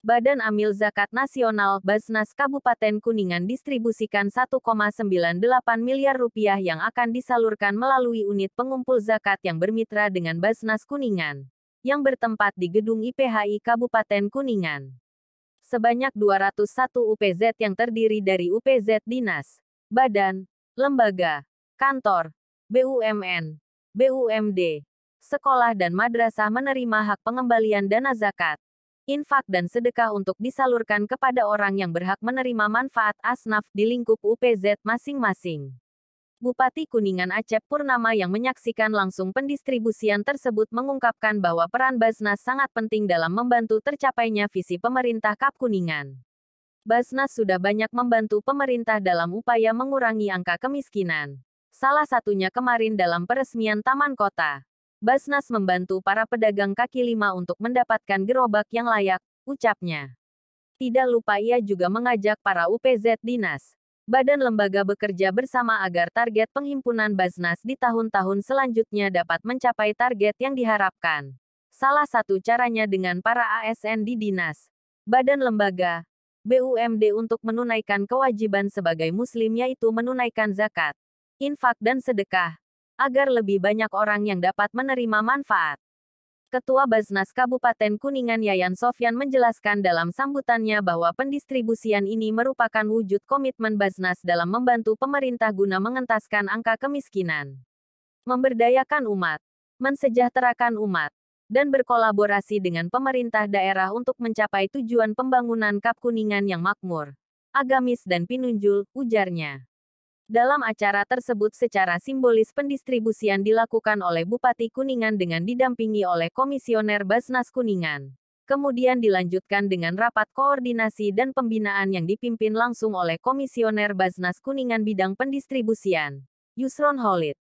Badan Amil Zakat Nasional Basnas Kabupaten Kuningan distribusikan 1,98 miliar rupiah yang akan disalurkan melalui unit pengumpul zakat yang bermitra dengan Basnas Kuningan yang bertempat di gedung IPHI Kabupaten Kuningan. Sebanyak 201 UPZ yang terdiri dari UPZ dinas, badan, lembaga, kantor, BUMN, BUMD, sekolah dan madrasah menerima hak pengembalian dana zakat infak dan sedekah untuk disalurkan kepada orang yang berhak menerima manfaat asnaf di lingkup UPZ masing-masing. Bupati Kuningan Acep Purnama yang menyaksikan langsung pendistribusian tersebut mengungkapkan bahwa peran Basnas sangat penting dalam membantu tercapainya visi pemerintah Kap Kuningan. Basnas sudah banyak membantu pemerintah dalam upaya mengurangi angka kemiskinan. Salah satunya kemarin dalam peresmian Taman Kota. Basnas membantu para pedagang kaki lima untuk mendapatkan gerobak yang layak, ucapnya. Tidak lupa ia juga mengajak para UPZ dinas, badan lembaga bekerja bersama agar target penghimpunan Basnas di tahun-tahun selanjutnya dapat mencapai target yang diharapkan. Salah satu caranya dengan para ASN di dinas, badan lembaga, BUMD untuk menunaikan kewajiban sebagai muslim yaitu menunaikan zakat, infak dan sedekah, agar lebih banyak orang yang dapat menerima manfaat. Ketua Basnas Kabupaten Kuningan Yayan Sofyan menjelaskan dalam sambutannya bahwa pendistribusian ini merupakan wujud komitmen Basnas dalam membantu pemerintah guna mengentaskan angka kemiskinan, memberdayakan umat, mensejahterakan umat, dan berkolaborasi dengan pemerintah daerah untuk mencapai tujuan pembangunan Kap Kuningan yang makmur, agamis dan pinunjul, ujarnya. Dalam acara tersebut secara simbolis pendistribusian dilakukan oleh Bupati Kuningan dengan didampingi oleh Komisioner Basnas Kuningan. Kemudian dilanjutkan dengan rapat koordinasi dan pembinaan yang dipimpin langsung oleh Komisioner Basnas Kuningan Bidang Pendistribusian, Yusron Holid.